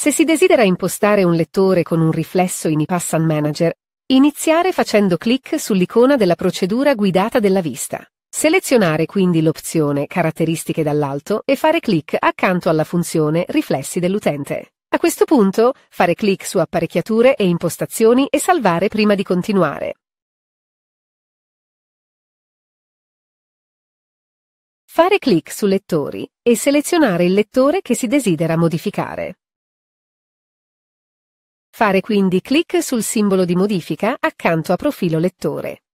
Se si desidera impostare un lettore con un riflesso in iPassan Manager, iniziare facendo clic sull'icona della procedura guidata della vista. Selezionare quindi l'opzione Caratteristiche dall'alto e fare clic accanto alla funzione Riflessi dell'utente. A questo punto, fare clic su Apparecchiature e Impostazioni e salvare prima di continuare. Fare clic su Lettori e selezionare il lettore che si desidera modificare. Fare quindi clic sul simbolo di modifica accanto a profilo lettore.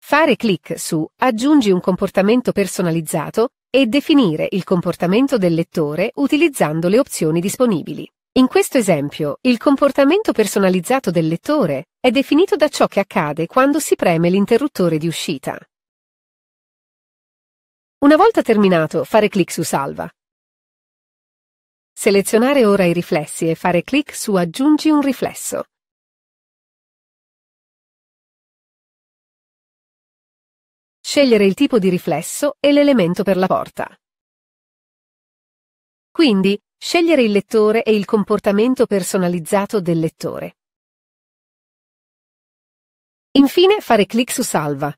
Fare clic su Aggiungi un comportamento personalizzato e definire il comportamento del lettore utilizzando le opzioni disponibili. In questo esempio, il comportamento personalizzato del lettore è definito da ciò che accade quando si preme l'interruttore di uscita. Una volta terminato, fare clic su Salva Selezionare ora i riflessi e fare clic su Aggiungi un riflesso. Scegliere il tipo di riflesso e l'elemento per la porta. Quindi, scegliere il lettore e il comportamento personalizzato del lettore. Infine, fare clic su Salva